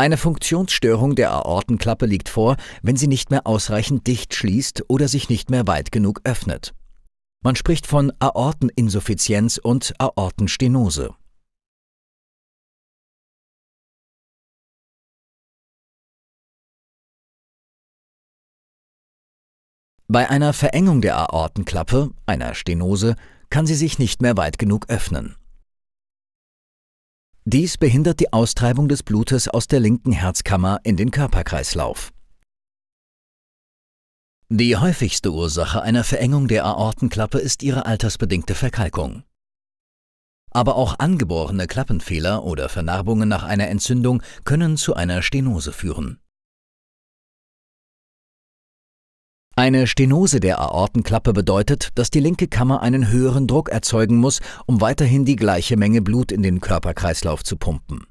Eine Funktionsstörung der Aortenklappe liegt vor, wenn sie nicht mehr ausreichend dicht schließt oder sich nicht mehr weit genug öffnet. Man spricht von Aorteninsuffizienz und Aortenstenose. Bei einer Verengung der Aortenklappe, einer Stenose, kann sie sich nicht mehr weit genug öffnen. Dies behindert die Austreibung des Blutes aus der linken Herzkammer in den Körperkreislauf. Die häufigste Ursache einer Verengung der Aortenklappe ist ihre altersbedingte Verkalkung. Aber auch angeborene Klappenfehler oder Vernarbungen nach einer Entzündung können zu einer Stenose führen Eine Stenose der Aortenklappe bedeutet, dass die linke Kammer einen höheren Druck erzeugen muss, um weiterhin die gleiche Menge Blut in den Körperkreislauf zu pumpen.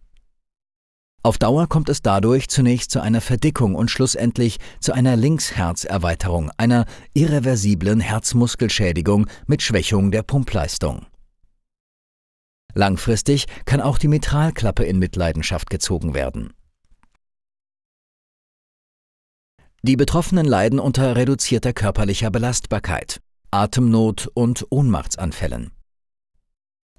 Auf Dauer kommt es dadurch zunächst zu einer Verdickung und schlussendlich zu einer Linksherzerweiterung, einer irreversiblen Herzmuskelschädigung mit Schwächung der Pumpleistung. Langfristig kann auch die Mitralklappe in Mitleidenschaft gezogen werden. Die Betroffenen leiden unter reduzierter körperlicher Belastbarkeit, Atemnot und Ohnmachtsanfällen.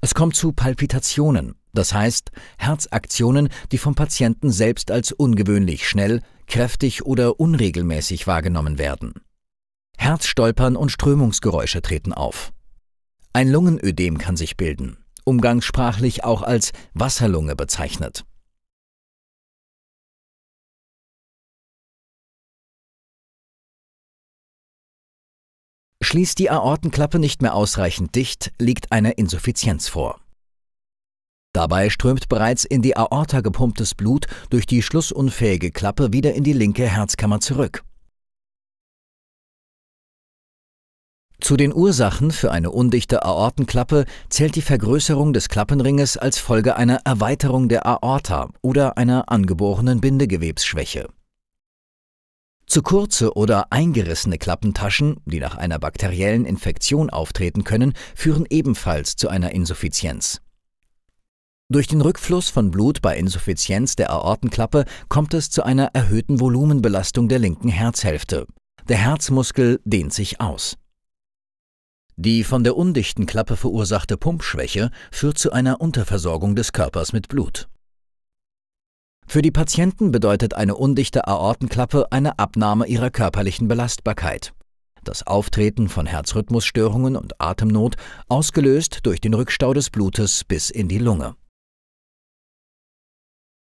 Es kommt zu Palpitationen, das heißt Herzaktionen, die vom Patienten selbst als ungewöhnlich schnell, kräftig oder unregelmäßig wahrgenommen werden. Herzstolpern und Strömungsgeräusche treten auf. Ein Lungenödem kann sich bilden, umgangssprachlich auch als Wasserlunge bezeichnet. Schließt die Aortenklappe nicht mehr ausreichend dicht, liegt eine Insuffizienz vor. Dabei strömt bereits in die Aorta gepumptes Blut durch die schlussunfähige Klappe wieder in die linke Herzkammer zurück. Zu den Ursachen für eine undichte Aortenklappe zählt die Vergrößerung des Klappenringes als Folge einer Erweiterung der Aorta oder einer angeborenen Bindegewebsschwäche. Zu kurze oder eingerissene Klappentaschen, die nach einer bakteriellen Infektion auftreten können, führen ebenfalls zu einer Insuffizienz. Durch den Rückfluss von Blut bei Insuffizienz der Aortenklappe kommt es zu einer erhöhten Volumenbelastung der linken Herzhälfte. Der Herzmuskel dehnt sich aus. Die von der undichten Klappe verursachte Pumpschwäche führt zu einer Unterversorgung des Körpers mit Blut für die Patienten bedeutet eine undichte Aortenklappe eine Abnahme ihrer körperlichen Belastbarkeit. Das Auftreten von Herzrhythmusstörungen und Atemnot, ausgelöst durch den Rückstau des Blutes bis in die Lunge.